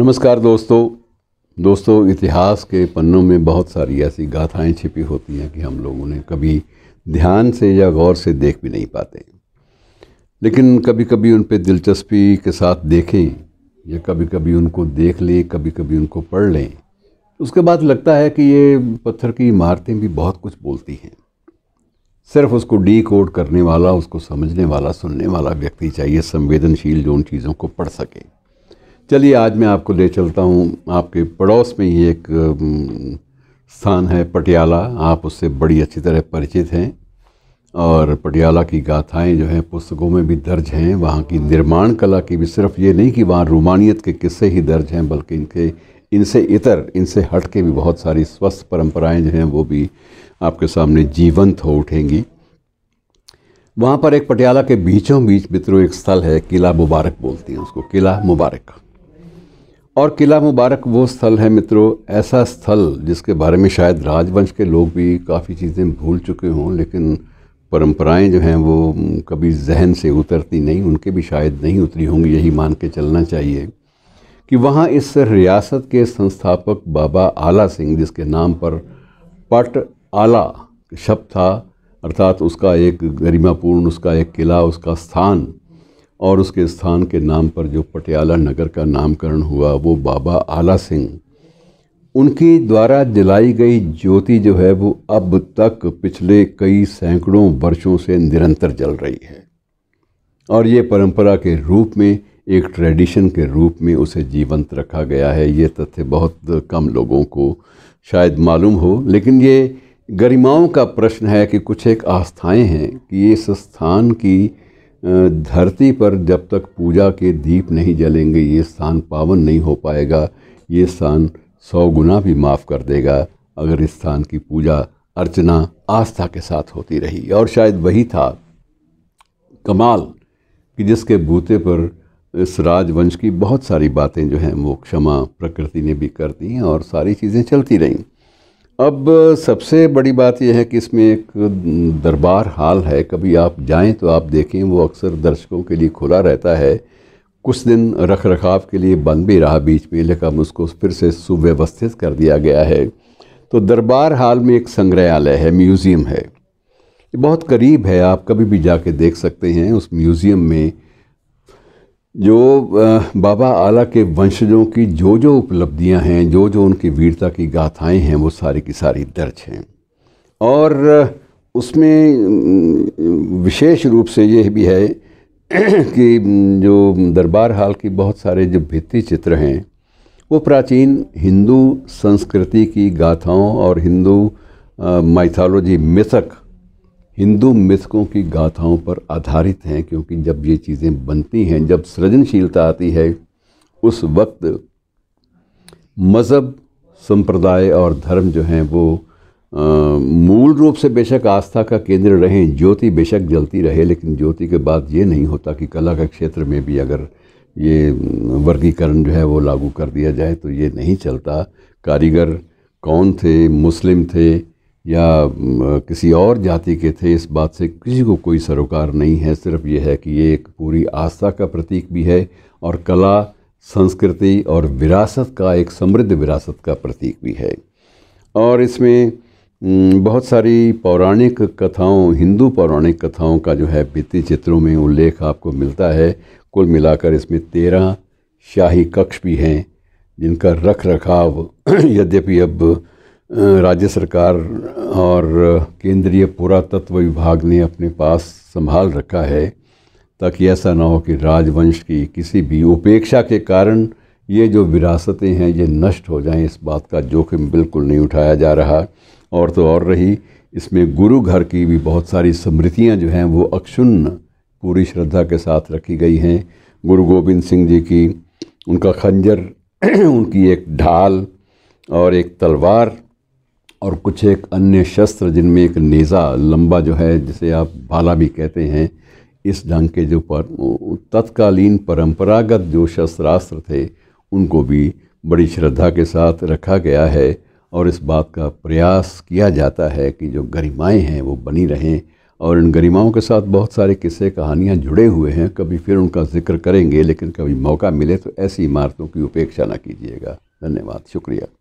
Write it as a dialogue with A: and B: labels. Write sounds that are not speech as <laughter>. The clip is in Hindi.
A: नमस्कार दोस्तों दोस्तों इतिहास के पन्नों में बहुत सारी ऐसी गाथाएं छिपी होती हैं कि हम लोग उन्हें कभी ध्यान से या गौर से देख भी नहीं पाते लेकिन कभी कभी उन पर दिलचस्पी के साथ देखें या कभी कभी उनको देख लें कभी कभी उनको पढ़ लें उसके बाद लगता है कि ये पत्थर की इमारतें भी बहुत कुछ बोलती हैं सिर्फ उसको डी कोड करने वाला उसको समझने वाला सुनने वाला व्यक्ति चाहिए संवेदनशील जो उन चीज़ों को पढ़ सके चलिए आज मैं आपको ले चलता हूँ आपके पड़ोस में ही एक स्थान है पटियाला आप उससे बड़ी अच्छी तरह परिचित हैं और पटियाला की गाथाएं जो हैं पुस्तकों में भी दर्ज हैं वहाँ की निर्माण कला की भी सिर्फ ये नहीं कि वहाँ रूमानियत के किस्से ही दर्ज हैं बल्कि इनके इनसे इतर इनसे हट के भी बहुत सारी स्वस्थ परंपराएं जो हैं वो भी आपके सामने जीवंत हो उठेंगी वहाँ पर एक पटियाला के बीचों बीच मित्रों तो एक स्थल है किला मुबारक बोलती हैं उसको किला मुबारक और किला मुबारक वो स्थल है मित्रों ऐसा स्थल जिसके बारे में शायद राजवंश के लोग भी काफ़ी चीज़ें भूल चुके हों लेकिन परंपराएं जो हैं वो कभी जहन से उतरती नहीं उनके भी शायद नहीं उतरी होंगी यही मान के चलना चाहिए कि वहाँ इस रियासत के संस्थापक बाबा आला सिंह जिसके नाम पर पट आला शब्द था अर्थात उसका एक गरिमापूर्ण उसका एक किला उसका स्थान और उसके स्थान के नाम पर जो पटियाला नगर का नामकरण हुआ वो बाबा आला सिंह उनके द्वारा जलाई गई ज्योति जो है वो अब तक पिछले कई सैकड़ों वर्षों से निरंतर जल रही है और ये परंपरा के रूप में एक ट्रेडिशन के रूप में उसे जीवंत रखा गया है ये तथ्य बहुत कम लोगों को शायद मालूम हो लेकिन ये गरिमाओं का प्रश्न है कि कुछ एक आस्थाएं हैं कि इस स्थान की धरती पर जब तक पूजा के दीप नहीं जलेंगे ये स्थान पावन नहीं हो पाएगा ये स्थान सौ गुना भी माफ़ कर देगा अगर इस स्थान की पूजा अर्चना आस्था के साथ होती रही और शायद वही था कमाल कि जिसके बूते पर इस राजवंश की बहुत सारी बातें जो हैं वो क्षमा प्रकृति ने भी कर दी हैं और सारी चीज़ें चलती रहीं अब सबसे बड़ी बात यह है कि इसमें एक दरबार हाल है कभी आप जाएं तो आप देखें वो अक्सर दर्शकों के लिए खुला रहता है कुछ दिन रख रखाव के लिए बंद भी रहा बीच में लेकिन उसको फिर से सुव्यवस्थित कर दिया गया है तो दरबार हाल में एक संग्रहालय है म्यूज़ियम है ये बहुत करीब है आप कभी भी जाके देख सकते हैं उस म्यूज़ियम में जो बाबा आला के वंशजों की जो जो उपलब्धियां हैं जो जो उनकी वीरता की गाथाएं हैं वो सारी की सारी दर्ज हैं और उसमें विशेष रूप से यह भी है <clears throat> कि जो दरबार हाल के बहुत सारे जो भित्ति चित्र हैं वो प्राचीन हिंदू संस्कृति की गाथाओं और हिंदू माइथोलॉजी मिथक हिंदू मिथकों की गाथाओं पर आधारित हैं क्योंकि जब ये चीज़ें बनती हैं जब सृजनशीलता आती है उस वक्त मज़हब संप्रदाय और धर्म जो हैं वो आ, मूल रूप से बेशक आस्था का केंद्र रहें ज्योति बेशक जलती रहे लेकिन ज्योति के बाद ये नहीं होता कि कला के क्षेत्र में भी अगर ये वर्गीकरण जो है वो लागू कर दिया जाए तो ये नहीं चलता कारीगर कौन थे मुस्लिम थे या किसी और जाति के थे इस बात से किसी को कोई सरोकार नहीं है सिर्फ ये है कि ये एक पूरी आस्था का प्रतीक भी है और कला संस्कृति और विरासत का एक समृद्ध विरासत का प्रतीक भी है और इसमें बहुत सारी पौराणिक कथाओं हिंदू पौराणिक कथाओं का जो है भित्ति चित्रों में उल्लेख आपको मिलता है कुल मिलाकर इसमें तेरह शाही कक्ष भी हैं जिनका रख रखाव <clears throat> यद्यपि अब राज्य सरकार और केंद्रीय पुरातत्व विभाग ने अपने पास संभाल रखा है ताकि ऐसा ना हो कि राजवंश की किसी भी उपेक्षा के कारण ये जो विरासतें हैं ये नष्ट हो जाएं इस बात का जोखिम बिल्कुल नहीं उठाया जा रहा और तो और रही इसमें गुरु घर की भी बहुत सारी स्मृतियाँ जो हैं वो अक्षुण पूरी श्रद्धा के साथ रखी गई हैं गुरु गोविंद सिंह जी की उनका खंजर <clears throat> उनकी एक ढाल और एक तलवार और कुछ एक अन्य शस्त्र जिनमें एक नेज़ा लंबा जो है जिसे आप भाला भी कहते हैं इस ढंग के जो पर तत्कालीन परंपरागत जो शस्त्रास्त्र थे उनको भी बड़ी श्रद्धा के साथ रखा गया है और इस बात का प्रयास किया जाता है कि जो गरिमाएँ हैं वो बनी रहें और इन गरिमाओं के साथ बहुत सारे किस्से कहानियाँ जुड़े हुए हैं कभी फिर उनका जिक्र करेंगे लेकिन कभी मौका मिले तो ऐसी इमारतों की उपेक्षा ना कीजिएगा धन्यवाद शुक्रिया